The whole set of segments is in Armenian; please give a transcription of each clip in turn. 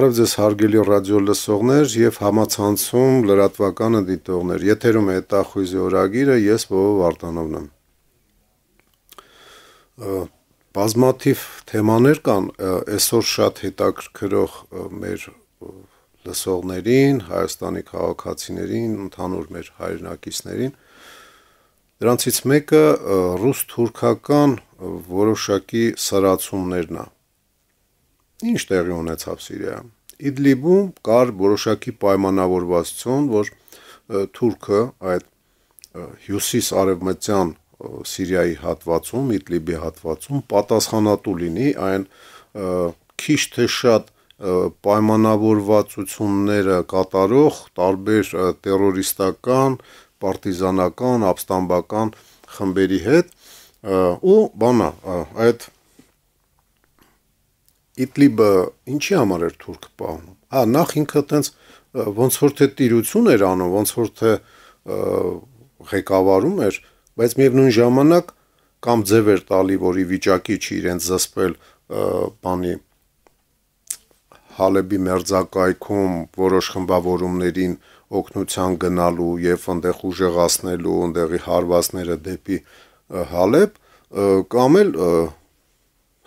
Բարև ձեզ հարգելի ռադիո լսողներ եւ համացանցում լրատվականը դիտողներ։ Եթերում է հետախույզի օրագիրը, ես Բովո Վարդանովն եմ։ Բազմաթիվ թեմաներ կան այսօր շատ հետաքրքրող մեր լսողներին, Հայաստանի քաղաքացիներին, ընդհանուր մեր հայրենակիցներին։ Դրանցից մեկը ռուս-թուրքական որոշակի սրացումներն է։ Ինչ տեղի ունեցավ Սիրիայում։ Իդլիբում կար որոշակի պայմանավորվածություն, որ Թուրքը այդ հյուսիս արևմտյան Սիրիայի հատվածում, Իդլիբի հատվածում պատասխանատու լինի այն քիչ թե շատ պայմանավորվածությունները կատարող տարբեր terroristական, պարտիզանական, ապստամբական խմբերի հետ ու բանա այդ Իդլիբը ինչի համար էր թուրք պահում։ Հա, նախ ինքը տենց ոնց որ թե տիրություն էր անում, ոնց որ թե ղեկավարում էր, բայց միևնույն ժամանակ կամ ձև էր տալի, որի վիճակի չի իրենց զսպել բանի Հալեբի մերձակայքում որոշ խմբավորումներին օգնության գնալու եւ այնտեղ ուժեղացնելու, այնտեղի հարվածները դեպի Հալեբ կամ էլ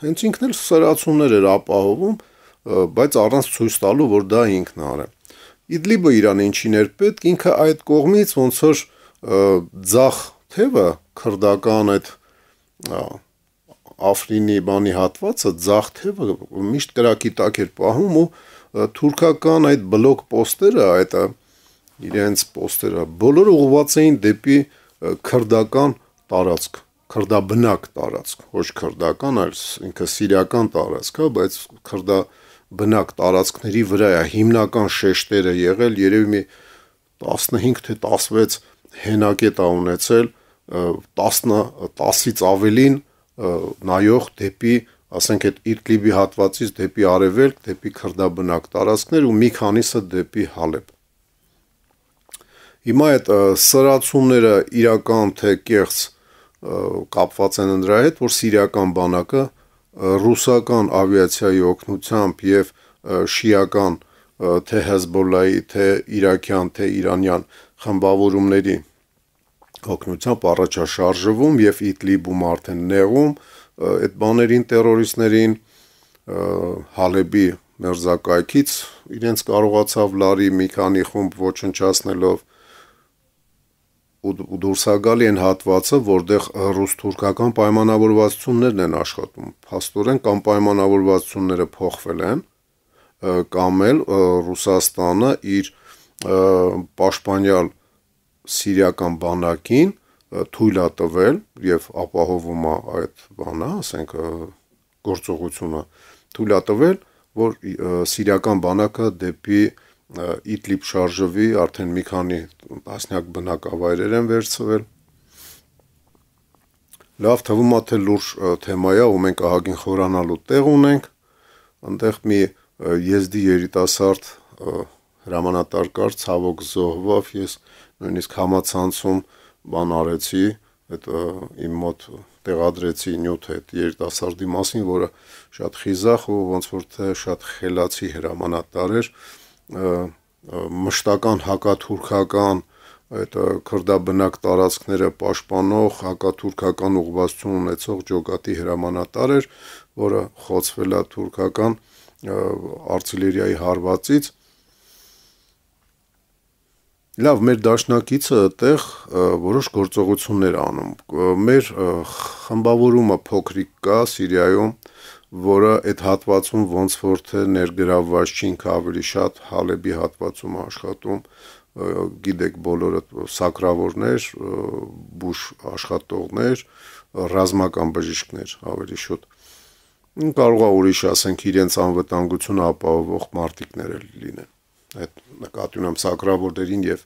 հենց ինքն էլ սրացումներ էր ապահովում, բայց առանց ցույց տալու, որ դա ինքն արը։ Իդլիբը Իրան ինչին էր պետք, ինքը այդ կողմից ոնց որ ձախ թևը քրդական այդ Աֆրինի բանի հատվածը ձախ թևը միշտ կրակի տակ էր պահում ու թուրքական այդ բլոկ պոստերը, այդ իրենց պոստերը բոլորը ուղղված էին դեպի քրդական տարածք քրդաբնակ տարածք, ոչ քրդական, այլ ինքը սիրիական տարածք է, բայց քրդա բնակ տարածքների վրա է հիմնական շեշտերը եղել, երևի մի 15 թե 16 հենակետ է ունեցել 10 10-ից ավելին նայող դեպի, ասենք այդ Իդլիբի հատվածից դեպի արևելք, դեպի քրդաբնակ տարածքներ ու մի քանիսը դեպի Հալեբ։ Հիմա այդ սրացումները իրական թե կեղծ կապված են դրա հետ, որ սիրիական բանակը ռուսական ավիացիայի օգնությամբ եւ շիական թե Հեզբոլլայի, թե Իրաքյան, թե Իրանյան խմբավորումների օգնությամբ առաջաշարժվում եւ Իդլիբում արդեն նեղում այդ բաներին terroristներին Հալեբի մերզակայքից իրենց կարողացավ լարի մի քանի խումբ ոչնչացնելով ու դուրս է գալի այն հատվածը, որտեղ ռուս-թուրքական պայմանավորվածություններն են աշխատում։ Փաստորեն կամ պայմանավորվածությունները փոխվել են, կամ էլ Ռուսաստանը իր պաշտպանյալ սիրիական բանակին թույլ է տվել եւ ապահովում է այդ բանը, ասենք գործողությունը թույլ է տվել, որ սիրիական բանակը դեպի և, Իդլիբ շարժվի, արդեն մի քանի տասնյակ բնակավայրեր են վերցվել։ Լավ թվում է թե լուրջ թեմա է, ու մենք ահագին խորանալու տեղ ունենք։ Անտեղ մի եզդի երիտասարդ հրամանատար կար, ցավոք զոհվավ, ես նույնիսկ համացանցում բան արեցի, այդ իմ մոտ տեղադրեցի նյութ այդ երիտասարդի մասին, որը շատ խիզախ ու ոնց որ թե շատ խելացի հրամանատար էր, որ մշտական հակաթուրքական այդ քրդաբնակ տարածքները պաշտպանող հակաթուրքական ուղղվածություն ունեցող ջոկատի հրամանատար էր, որը խոցվել է թուրքական արտիլերիայի հարվածից։ Լավ, մեր դաշնակիցը այդտեղ որոշ գործողություններ անում։ Մեր խմբավորումը փոքրիկ կա Սիրիայում, որը այդ հատվածում ոնց որ թե ներգրավված չի ինքը ավելի շատ Հալեբի հատվածում աշխատում գիտեք բոլորը սակրավորներ, բուշ աշխատողներ, ռազմական բժիշկներ ավելի շուտ։ Կարող է ուրիշ, ասենք, իրենց անվտանգությունը ապահովող մարտիկներ էլ լինեն։ Այդ նկատի ունեմ սակրավորներին եւ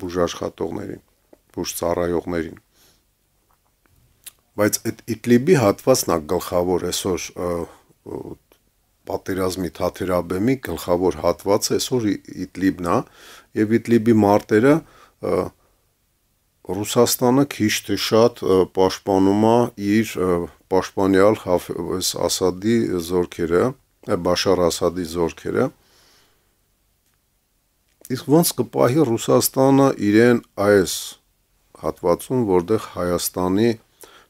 բուժ աշխատողներին, բուժ ծառայողներին բայց այդ Իդլիբի հատվածն է գլխավոր այսօր պատերազմի թաթերաբեմի գլխավոր հատվածը այսօր Իդլիբն է եւ Իդլիբի մարտերը Ռուսաստանը քիչ թե շատ պաշտպանում է իր պաշտպանյալ այս Ասադի զորքերը, Բաշար Ասադի զորքերը։ Իսկ ոնց կպահի Ռուսաստանը իրեն այս հատվածում, որտեղ Հայաստանի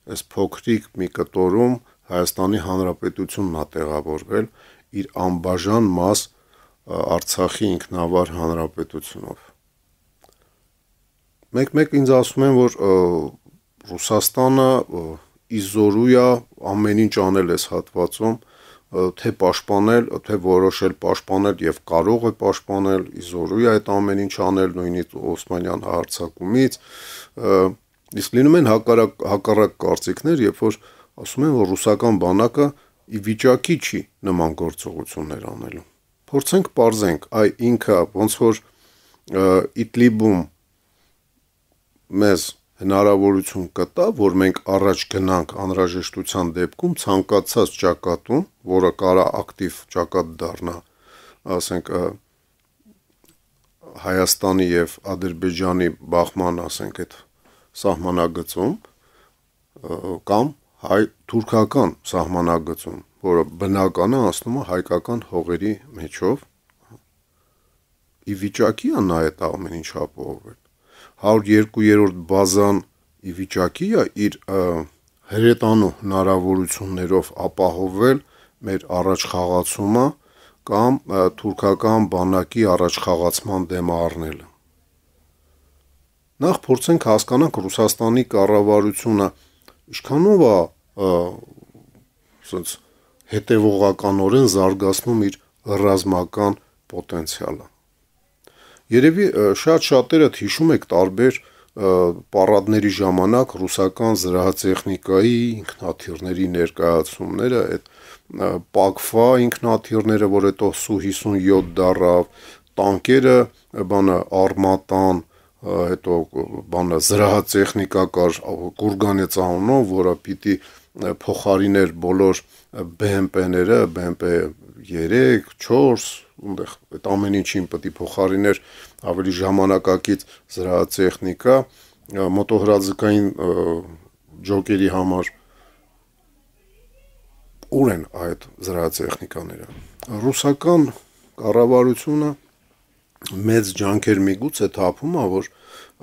այս փոքրիկ մի կտորում Հայաստանի Հանրապետությունն է տեղավորվել իր անբաժան մաս Արցախի ինքնավար հանրապետությունով։ Մեկ-մեկ ինձ ասում են, որ Ռուսաստանը իզորույա ամեն ինչ անել այս հատվածում, թե պաշտպանել, թե որոշել պաշտպանել եւ կարող է պաշտպանել, իզորույա այդ ամեն ինչ անել նույնիսկ Օսմանյան հարցակումից Իսկ լինում են հակառակ հակառակ կարծիքներ, երբ որ ասում են, որ ռուսական բանակը ի վիճակի չի նման գործողություններ անելու։ Փորձենք parzենք, այ ինքը ոնց որ Իդլիբում մեզ հնարավորություն կտա, որ մենք առաջ գնանք անհրաժեշտության դեպքում ցանկացած ճակատում, որը կարա ակտիվ ճակատ դառնա, ասենք Հայաստանի եւ Ադրբեջանի բախման, ասենք այդ սահմանագծում կամ հայ թուրքական սահմանագծում, որը բնականը ասնում է հայկական հողերի մեջով ի վիճակի է նա այդ ամեն ինչ ապահովել 102-րդ բազան ի վիճակի է իր հրետանու հնարավորություններով ապահովել մեր առաջխաղացումը կամ թուրքական բանակի առաջխաղացման դեմ առնելը նախ փորձենք հասկանանք Ռուսաստանի կառավարությունը ինչքանով է ասենց հետևողականորեն զարգացնում իր ռազմական պոտենցիալը։ Երևի շատ շատերդ հիշում եք տարբեր պարադների ժամանակ ռուսական զրահատեխնիկայի ինքնաթիռների ներկայացումները, այդ Պակֆա ինքնաթիռները, որ հետո Սու 57 դարավ, տանկերը, բանը Արմատան, հետո բանը զրահատեխնիկա կար Կուրգանեց անունով, որը պիտի փոխարիներ բոլոր BMP-ները, BMP 3, 4, այնտեղ այդ ամեն ինչին պետք է փոխարիներ ավելի ժամանակակից զրահատեխնիկա, մոտոհրաձգային ջոկերի համար ուր են այդ զրահատեխնիկաները։ Ռուսական կառավարությունը մեծ ջանքեր միգուցե թափում է, որ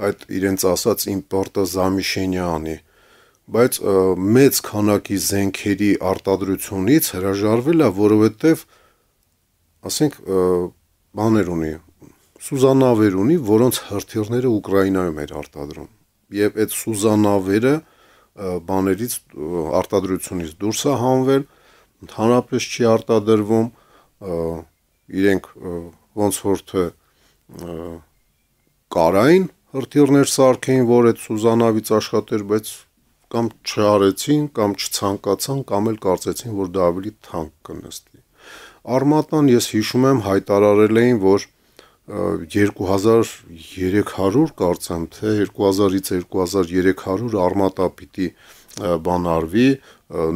այդ իրենց ասած իմպորտը Զամիշենյանի, բայց մեծ քանակի զենքերի արտադրությունից հրաժարվել է, որովհետև ասենք բաներ ունի, սուզանավեր ունի, որոնց հրթիռները Ուկրաինայում էր արտադրում։ Եվ այդ սուզանավերը բաներից արտադրությունից դուրս է հանվել, ընդհանրապես չի արտադրվում, իրենք ոնց որ թե կարային հրթիռներ սարքեին, որ այդ Սուզանավից աշխատեր, բայց կամ չարեցին, կամ չցանկացան, կամ էլ կարծեցին, որ դա ավելի թանկ կնստի։ Արմատան ես հիշում եմ հայտարարել էին, որ 2300 կարծեմ, թե 2000-ից 2300 արմատա պիտի բանարվի,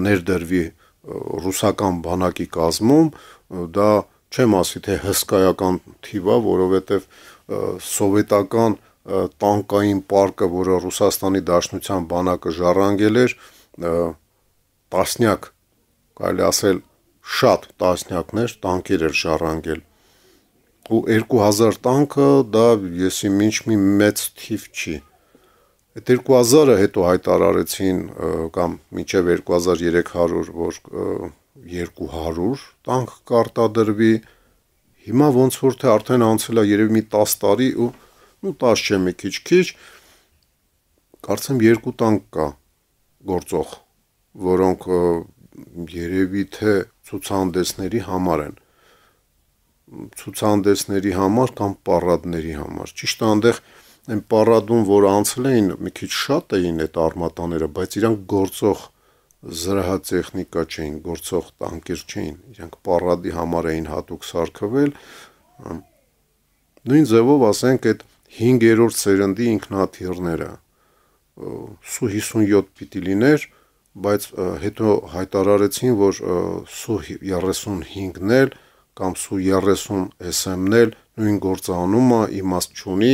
ներդրվի ռուսական բանակի կազմում, դա չեմ ասի թե հսկայական թիվա, որովհետև սովետական տանկային պարկը, որը Ռուսաստանի Դաշնության բանակը ժառանգել էր, տասնյակ, կարելի ասել, շատ տասնյակներ տանկեր էր ժառանգել։ Ու 2000 տանկը դա եսի ոչ մի մեծ թիվ չի։ Այդ 2000-ը հետո հայտարարեցին կամ մինչև 2300, որ 200 տանկ կարտադրվի։ Հիմա ոնց որ թե արդեն անցել է երևի մի 10 տարի ու ու 10 չէ մի քիչ-քիչ կարծեմ 2 տանկ կա գործող, որոնք երևի թե ցուցանդեսների համար են ցուցանդեսների համար կամ պարադների համար։ Ճիշտ այնտեղ այն պարադում, որ անցել էին, մի քիչ շատ էին այդ արմատաները, բայց իրանք գործող զրահատեխնիկա չէին, գործող տանկեր չէին, իրանք պարադի համար էին հատուկ սարքվել։ Նույն ձևով ասենք այդ 5-րդ սերնդի ինքնաթիռները Սու-57 պիտի լիներ, բայց հետո հայտարարեցին, որ Սու-35-ն էլ կամ Սու-30 SM-ն էլ նույն գործանումը իմաստ չունի,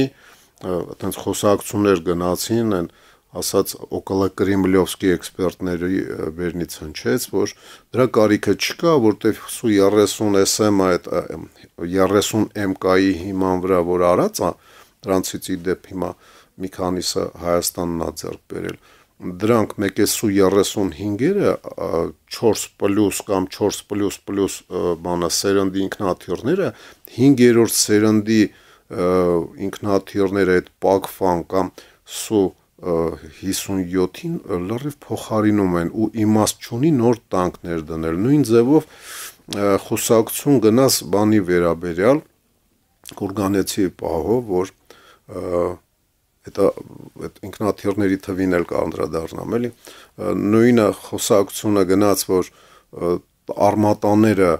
այտենց խոսակցություններ գնացին, այն ասած Օկոլա Կրեմլյովսկի էքսպերտների վերնից հնչեց, որ դրա կարիքը չկա, որտեվ սու 30 SM-ը այդ 30 MK-ի հիման վրա, որ արած է, դրանցից ի դեպ հիմա մի քանիսը Հայաստանն է ձեռք բերել։ Դրանք 1.35-երը 4+ կամ 4++ բանը սերնդի ինքնաթիռները 5-րդ սերնդի ինքնաթիռները այդ Pakfan կամ Su 57-ին լրիվ փոխարինում են ու իմաստ չունի նոր տանկներ դնել։ Նույն ձևով խոսակցություն գնաս բանի վերաբերյալ կորգանեցի պահով, որ հետա այդ ինքնաթիռների թվին էլ կանդրադառնամ, էլի նույնը խոսակցությունը գնաց, որ արմատաները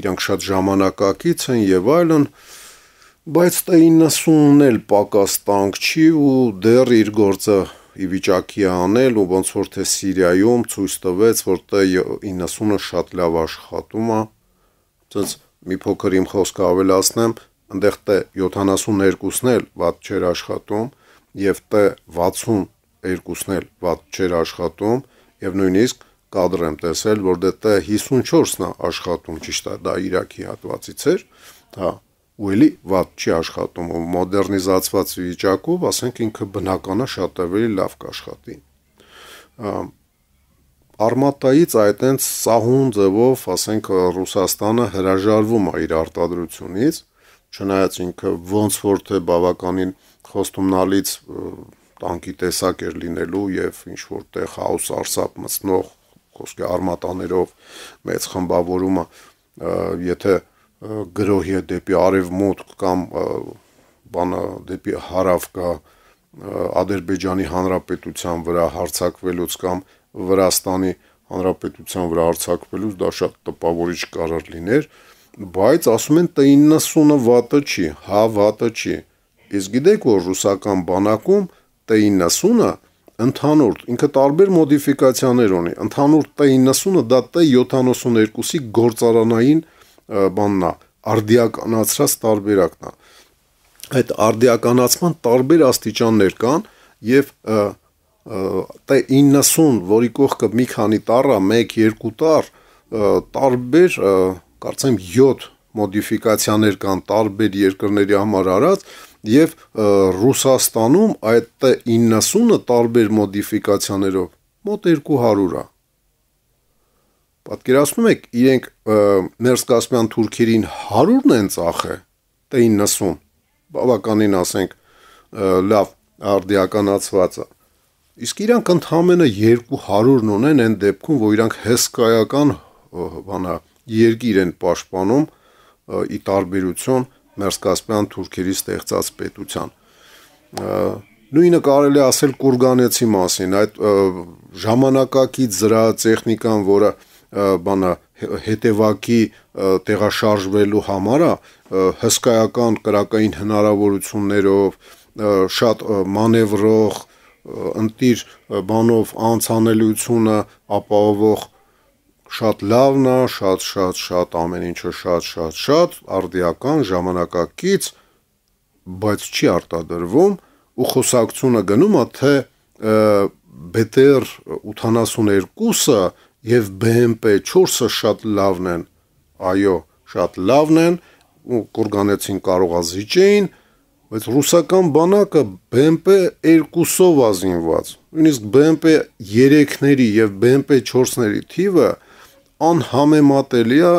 իրանք շատ ժամանակակից են եւ այլն, այլ բայց T90-ն էլ պակաս տանկ չի ու դեռ իր գործը ի վիճակի անել ու ոնց որ թե Սիրիայում ցույց տվեց, որ T90-ը շատ լավ աշխատում է։ Ցած մի փոքր իմ խոսքը ավելացնեմ, այնտեղ T72-ն էլ ված չէր աշխատում եւ T62-ն էլ ված չէր աշխատում եւ նույնիսկ կադր եմ տեսել, որ դե T54-ն է աշխատում, ճիշտ է, դա Իրաքի հատվածից էր, հա, ու էլի վատ չի աշխատում ու մոդեռնիզացված վիճակով, ասենք ինքը բնականա շատ ավելի լավ կաշխատի։ Արմատայից այդ այնց սահուն ձևով, ասենք Ռուսաստանը հրաժարվում է իր արտադրությունից, չնայած ինքը ոնց որ թե բավականին խոստումնալից տանկի տեսակ էր լինելու եւ ինչ որ տեղ հաուս արսապ մցնող խոսքի արմատաներով մեծ խմբավորումը եթե գրոհի է դեպի արևմուտք կամ բանը դեպի հարավ կա Ադրբեջանի հանրապետության վրա հարցակվելուց կամ Վրաստանի հանրապետության վրա հարցակվելուց դա շատ տպավորիչ կարող լիներ, բայց ասում են T90-ը վատը չի, հա վատը չի։ Իսկ գիտեք որ ռուսական բանակում T90-ը ընդհանուր ինքը տարբեր մոդիֆիկացիաներ ունի։ Ընդհանուր T90-ը դա T72-ի գործարանային T90 բանն է, արդիականացրած տարբերակն է։ Այդ արդիականացման տարբեր աստիճաններ կան եւ T90, որի կողքը մի քանի տարա, 1, 2 տար, տարբեր կարծեմ 7 մոդիֆիկացիաներ կան տարբեր երկրների համար արած եւ Ռուսաստանում այդ T90-ը տարբեր մոդիֆիկացիաներով մոտ 200 է Պատկերացնում եք, իրենք ներսկասպյան թուրքերին 100-ն են ծախե, թե 90, բավականին ասենք լավ արդիականացվածը։ Իսկ իրանք ընդամենը 200-ն ունեն այն դեպքում, որ իրանք հսկայական բանա երկիր են պաշտպանում ի տարբերություն ներսկասպյան թուրքերի ստեղծած պետության։ Նույնը կարելի ասել Կուրգանեցի մասին, այդ ժամանակակից զրահ տեխնիկան, որը որ բանը հետևակի տեղաշարժվելու համար հսկայական կրակային հնարավորություններով շատ մանևրող ընտիր բանով անցանելիությունը ապահովող շատ լավն է, շատ շատ շատ ամեն ինչը շատ շատ շատ արդիական ժամանակակից, բայց չի արտադրվում ու խոսակցությունը գնում է թե բետեր 82-ը եւ BMP 4-ը շատ լավն են։ Այո, շատ լավն են, ու կորգանեցին կարողազիջ էին, բայց ռուսական բանակը BMP 2-ով ազինված։ Նույնիսկ BMP 3-ների եւ BMP 4-ների թիվը անհամեմատելի է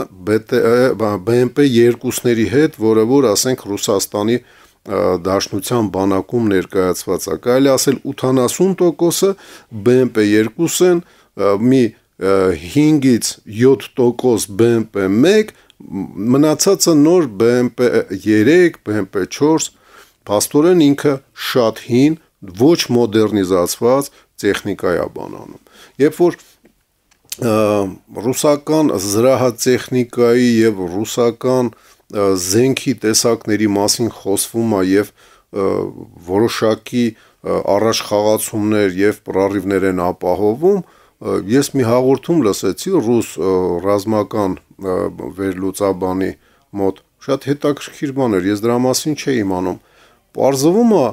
BMP 2-ների հետ, որը որ ասենք Ռուսաստանի Դաշնության բանակում ներկայացված է։ Կարելի ասել 80%-ը BMP 2-ն մի 5-ից 7% BMP1, մնացածը նոր BMP3, BMP4, Փաստորեն ինքը շատ հին, ոչ մոդեռնիզացված տեխնիկա է բանանում։ Երբ որ ռուսական զրահատեխնիկայի եւ ռուսական զենքի տեսակների մասին խոսվում է եւ որոշակի առաջխաղացումներ եւ պրարիվներ են ապահովում, Ես մի հաղորդում լսեցի ռուս ռազմական վերլուծաբանի մոտ։ Շատ հետաքրքիր բան էր, ես դրա մասին չէի իմանում։ Պարզվում է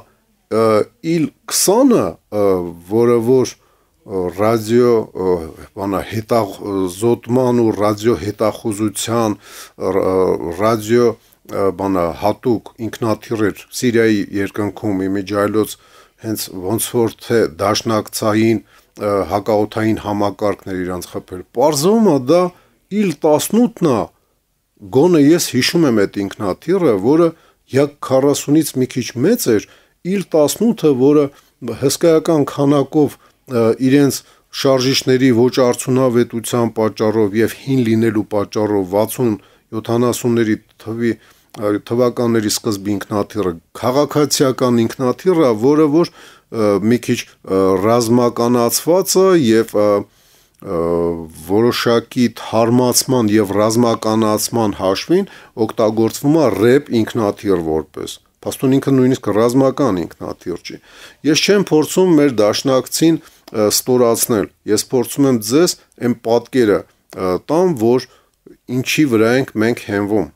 իլ-20-ը, որը որ ռադիո բանա հետազոտման ու ռադիո հետախուզության ռադիո բանա հատուկ ինքնաթիռ էր Սիրիայի երկնքում իմիջայլոց հենց ոնց որ թե դաշնակցային հակաօթային համակարգներ իրանց խփել։ Պարզվում է դա իլ-18-ն է։ Գոնե ես հիշում եմ այդ ինքնաթիռը, որը Yak-40-ից մի քիչ մեծ էր, իլ-18-ը, որը հսկայական քանակով իրենց շարժիչների ոչ արդյունավետության պատճառով եւ հին լինելու պատճառով 60-70-ների թվի թվականների սկզբի ինքնաթիռը, քաղաքացիական ինքնաթիռը, որը որ, որ մի քիչ ռազմականացվածը եւ որոշակի թարմացման եւ ռազմականացման հաշվին օգտագործվում է ռեփ ինքնաթիռ որպես Պաստուն ինքը նույնիսկ ռազմական ինքնաթիռ չի։ Ես չեմ փորձում մեր դաշնակցին ստորացնել։ Ես փորձում եմ ձեզ այն պատկերը տամ, որ ինչի վրա ենք մենք հենվում։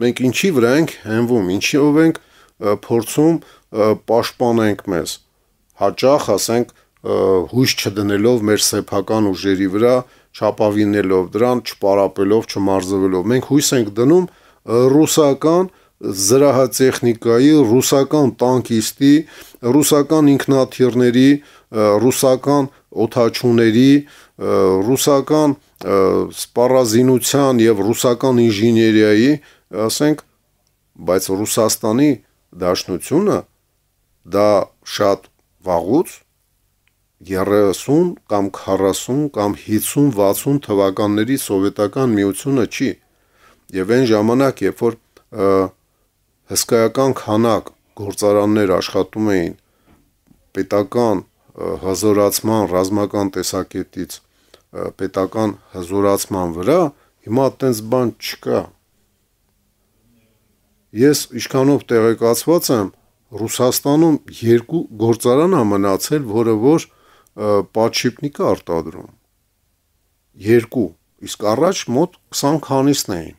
Մենք ինչի վրա ենք հենվում, ինչով ենք փորձում պաշտպանենք մեզ։ Հաճախ, ասենք, հույս չդնելով մեր սեփական ուժերի վրա, չապավինելով դրան, չպարապելով, չմարզվելով։ Մենք հույս ենք դնում ռուսական զրահատեխնիկայի, ռուսական տանկիստի, ռուսական ինքնաթիռների, ռուսական օթաչուների, ռուսական սպառազինության եւ ռուսական ինժեներիայի, ասենք, բայց Ռուսաստանի դաշնությունը դա շատ վաղուց 30 կամ 40 կամ 50-60 թվականների սովետական միությունը չի եւ այն ժամանակ երբ որ հսկայական քանակ գործարաններ աշխատում էին պետական հզորացման ռազմական տեսակետից պետական հզորացման վրա հիմա այտենց բան չկա Ես իշքանով տեղեկացված եմ, Ռուսաստանում երկու գործարան ա մնացել, որը որ պատշիպնիկը արտադրում։ Երկու, իսկ առաջ մոտ 20 քանիսն էին։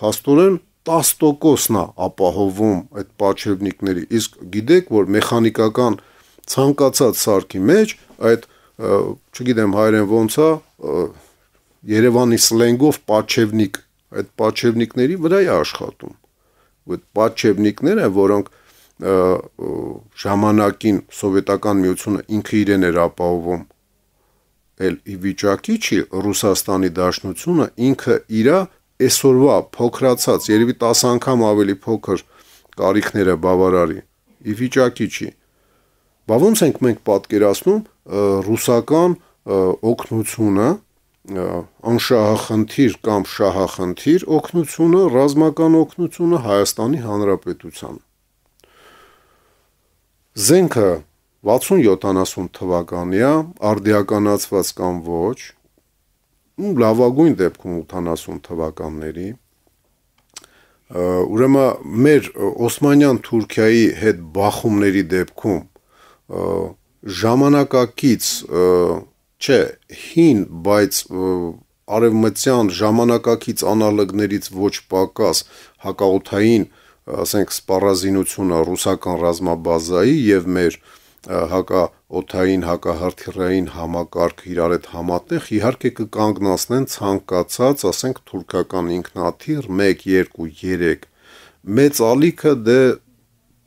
Փաստորեն 10%-ն է ապահովում այդ պատշիպնիկների։ Իսկ գիտեք, որ մեխանիկական ցանկացած սարքի մեջ այդ չգիտեմ հայերեն ոնց է Երևանի սլենգով պատշևնիկ այդ պատշևնիկների վրա է աշխատում այդ պատչեվնիկները, որոնք ժամանակին սովետական միությունը ինքը իրեն էր ապահովում էլ ի վիճակի չի Ռուսաստանի Դաշնությունը ինքը իր այսօրվա փոքրացած երևի 10 անգամ ավելի փոքր կարիքները բավարարի ի վիճակի չի բա ոնց ենք մենք պատկերացնում ռուսական օկնությունը անշահախնդիր կամ շահախնդիր օկնությունը, ռազմական օկնությունը Հայաստանի Հանրապետության։ Զենքը 60-70 թվականյա արդիականացված կամ ոչ, ու լավագույն դեպքում 80 թվականների ուրեմն մեր Օսմանյան Թուրքիայի հետ բախումների դեպքում ժամանակակից և, Չէ, հին, բայց արևմտյան ժամանակակից անալոգներից ոչ պակաս հակաօթային, ասենք, սպառազինությունը ռուսական ռազմաբազայի եւ մեր հակաօթային հակահարթիռային համակարգ իրար հետ համատեղ իհարկե կկանգնացնեն ցանկացած, ասենք, թուրքական ինքնաթիռ 1, 2, 3 մեծ ալիքը դե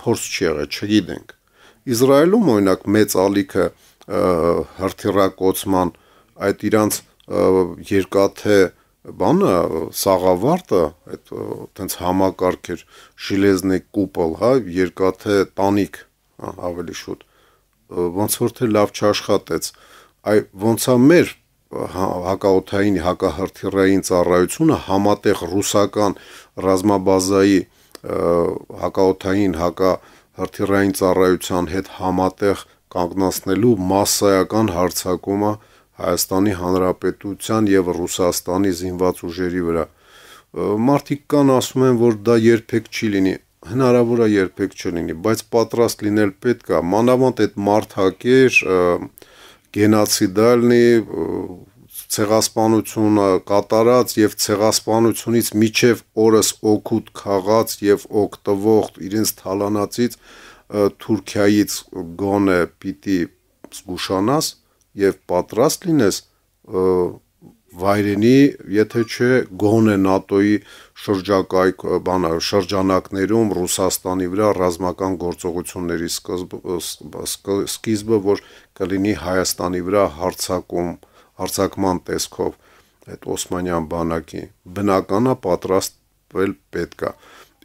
փորձ չի եղել, չգիտենք։ Իսրայելում օրինակ մեծ ալիքը ալ հրթիռակոծման այդ իրանց երկաթե բանը սաղավարտը այդ տենց համակարգ էր շիլեզնի կուպլ, հա, երկաթե տանիք ավելի շուտ ոնց որ թե լավ չաշխատեց այ ոնց է մեր հա, հակաօթային հակահրթիռային ծառայությունը համատեղ ռուսական ռազմաբազայի հակաօթային հակահրթիռային ծառայության հետ համատեղ կանգնացնելու massայական հարցակումը Հայաստանի Հանրապետության եւ Ռուսաստանի զինված ուժերի վրա։ Մարդիկ կան ասում են, որ դա երբեք չի լինի։ Հնարավոր է երբեք չլինի, բայց պատրաստ լինել պետք է։ Մանավանդ այդ մարդակեր գենացիդալնի ցեղասպանությունը կատարած եւ ցեղասպանությունից միջև օրս օգուտ խաղաց եւ օգտվող իրենց թալանացից Թուրքիայից գոնե պիտի զգուշանաս եւ պատրաստ լինես վայրենի, եթե չէ գոնե ՆԱՏՕ-ի շրջակայք բանա շրջանակներում Ռուսաստանի վրա ռազմական գործողությունների սկզբ, սկիզբը, որ կլինի Հայաստանի վրա հարցակում, հարցակման տեսքով այդ Օսմանյան բանակի բնականա պատրաստվել պետքա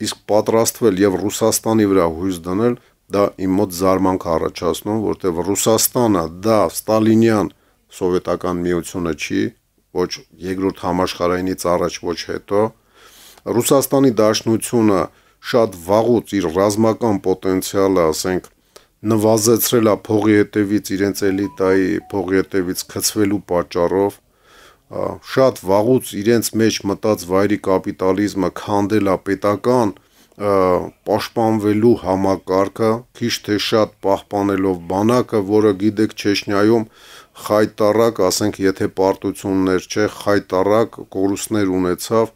իսկ պատրաստվել եւ Ռուսաստանի վրա հույս դնել դա իմ մոտ զարմանք առաջացնում, որտեղ Ռուսաստանը դա ստալինյան սովետական միությունը չի, ոչ երկրորդ համաշխարհայինից առաջ, ոչ հետո Ռուսաստանի Դաշնությունը շատ վաղուց իր ռազմական պոտենցիալը, ասենք, նվազեցրել է փողի հետևից իրենց էլիտայի փողի հետևից քցվելու պատճառով շատ վաղուց իրենց մեջ մտած վայրի կապիտալիզմը քանդել է պետական պաշտպանվելու համակարգը, քիչ թե շատ պահպանելով բանակը, որը գիտեք Չեչնիայում խայտարակ, ասենք, եթե պարտություններ չէ, խայտարակ կորուստներ ունեցավ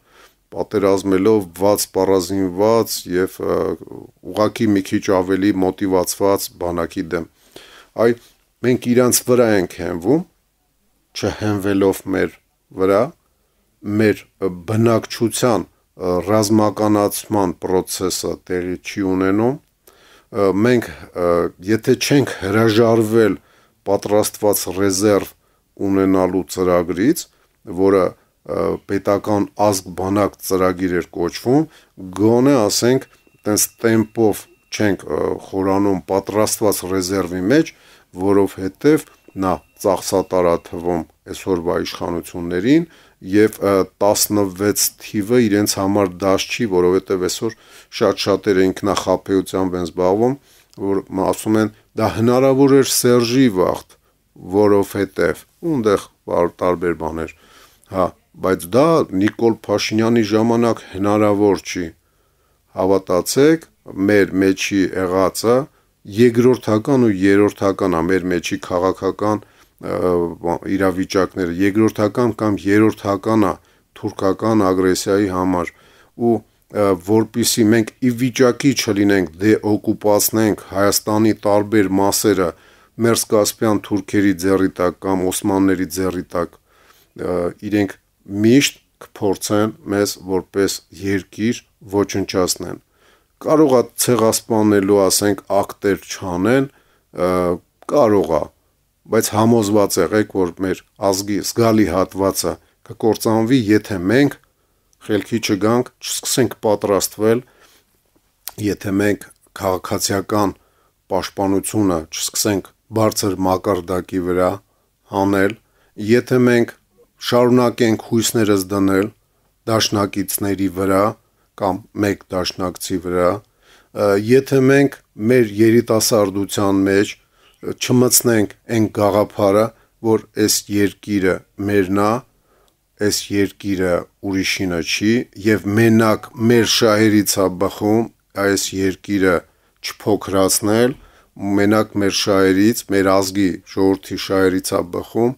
պատերազմելով ված պարազինված եւ ուղակի մի քիչ ավելի մոտիվացված բանակի դեմ։ Այ մենք իրանց վրա ենք հենվում, չհենվելով մեր վրա, մեր բնակչության ռազմականացման process-ը տեղի չի ունենում։ Մենք եթե չենք հրաժարվել պատրաստված ռեզերվ ունենալու ծրագրից, որը պետական ազգ բանակ ծրագիր էր կոչվում, գոնե ասենք, տենց տեմպով չենք խորանում պատրաստված ռեզերվի մեջ, որովհետև նա ծախսատարա թվում այսօրվա իշխանություններին, եւ 16 թիվը իրենց համար դաշ չի, որովհետեւ այսօր շատ շատերը ինքնախապեյությամբ են զբաղվում, որ ասում են դա հնարավոր էր Սերժի վախտ, որովհետեւ ունդեղ տարբեր բաներ, հա, բայց դա Նիկոլ Փաշինյանի ժամանակ հնարավոր չի։ Հավատացեք, մեր մեջի եղածը երկրորդական ու երրորդական է մեր մեջի քաղաքական մեջ իրավիճակները երկրորդական կամ երրորդական է թուրքական ագրեսիայի համար ու որpիսի մենք ի վիճակի չլինենք դեօկուպացնենք Հայաստանի տարբեր մասերը Մերսկասպյան թուրքերի ձեռի տակ կամ Օսմանների ձեռի տակ իրենք միշտ կփորձեն մեզ որպես երկիր ոչնչացնեն կարող է ցեղասպանելու ասենք ակտեր չանեն կարող է բայց համոզված եղեք, որ մեր ազգի զգալի հատվածը կկործանվի, եթե մենք խելքի չգանք, չսկսենք պատրաստվել, եթե մենք քաղաքացիական պաշտպանությունը չսկսենք բարձր մակարդակի վրա անել, եթե մենք շարունակենք հույսներս դնել դաշնակիցների վրա կամ մեկ դաշնակցի վրա, եթե մենք մեր երիտասարդության մեջ չմցնենք այն գաղափարը, որ այս երկիրը մերն է, այս երկիրը ուրիշինը չի եւ մենակ մեր շահերից է բխում այս երկիրը չփոքրացնել, մենակ մեր շահերից, մեր ազգի ժողովրդի շահերից է բխում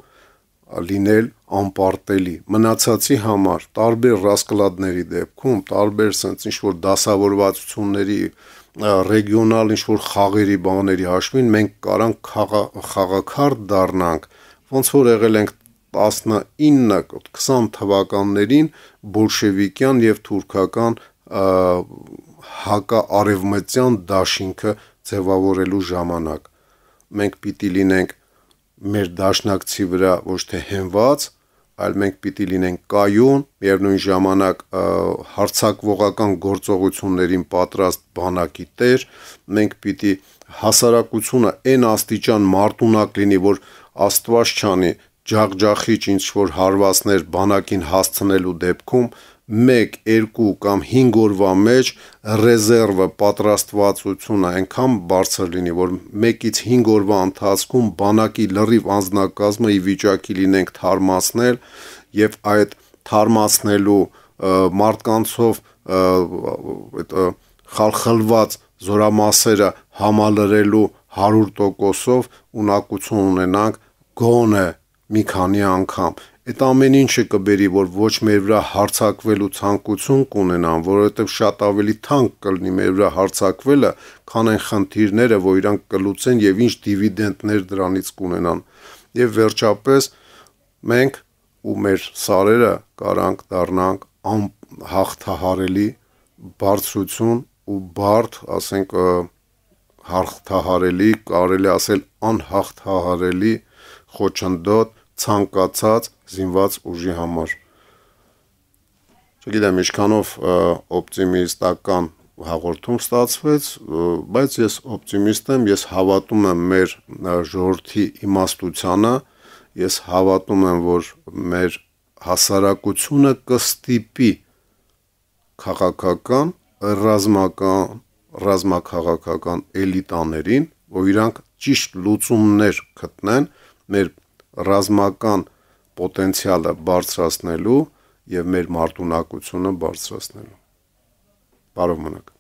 լինել անպարտելի մնացածի համար տարբեր ռասկլադների դեպքում տարբեր sense ինչ որ դասավորվածությունների ռեգիոնալ ինչ-որ խաղերի բաների հաշվին մենք կարանք խաղա, խաղակարդ դառնանք, ոնց որ եղել ենք 19-20 թվականներին բոլշևիկյան եւ թուրքական հակա-արևմտյան դաշինքը ձևավորելու ժամանակ։ Մենք պիտի լինենք մեր դաշնակցի վրա ոչ թե հենված, այլ մենք պիտի լինենք կայուն եւ նույն ժամանակ հարցակվողական գործողություններին պատրաստ բանակի տեր մենք պիտի հասարակությունը այն աստիճան մարտունակ լինի որ աստված չանի ջախջախիչ ինչ որ հարվածներ բանակին հասցնելու դեպքում 1, 2 կամ 5 օրվա մեջ ռեզերվը պատրաստվածությունը այնքան բարձր լինի, որ 1-ից 5 օրվա ընթացքում բանակի լրիվ անձնակազմը ի վիճակի լինենք թարմացնել եւ այդ թարմացնելու մարդկանցով այդ խալխլված զորամասերը համալրելու 100%-ով ունակություն ունենանք գոնե մի քանի անգամ Այդ ամեն ինչը կբերի, որ ոչ մեր վրա հարցակվելու ցանկություն կունենան, որովհետև շատ ավելի թանկ կլինի մեր վրա հարցակվելը, քան այն խնդիրները, որ իրանք կլուծեն եւ ինչ դիվիդենդներ դրանից կունենան։ Եվ վերջապես մենք ու մեր սարերը կարանք դառնանք անհաղթահարելի բարձրություն ու բարդ, ասենք, հարթահարելի, կարելի ասել անհաղթահարելի խոչընդոտ ցանկացած զինված ուժի համար։ Չգիտեմ, ինչքանով օպտիմիստական հաղորդում ստացվեց, բայց ես օպտիմիստ եմ, ես հավատում եմ մեր ժողովրդի իմաստությանը, ես հավատում եմ, որ մեր հասարակությունը կստիպի քաղաքական, ռազմական, ռազմաքաղաքական էլիտաներին, որ իրանք ճիշտ լուծումներ գտնեն մեր ռազմական պոտենցիալը բարձրացնելու եւ մեր մարտունակությունը բարձրացնելու։ Բարով մնաք։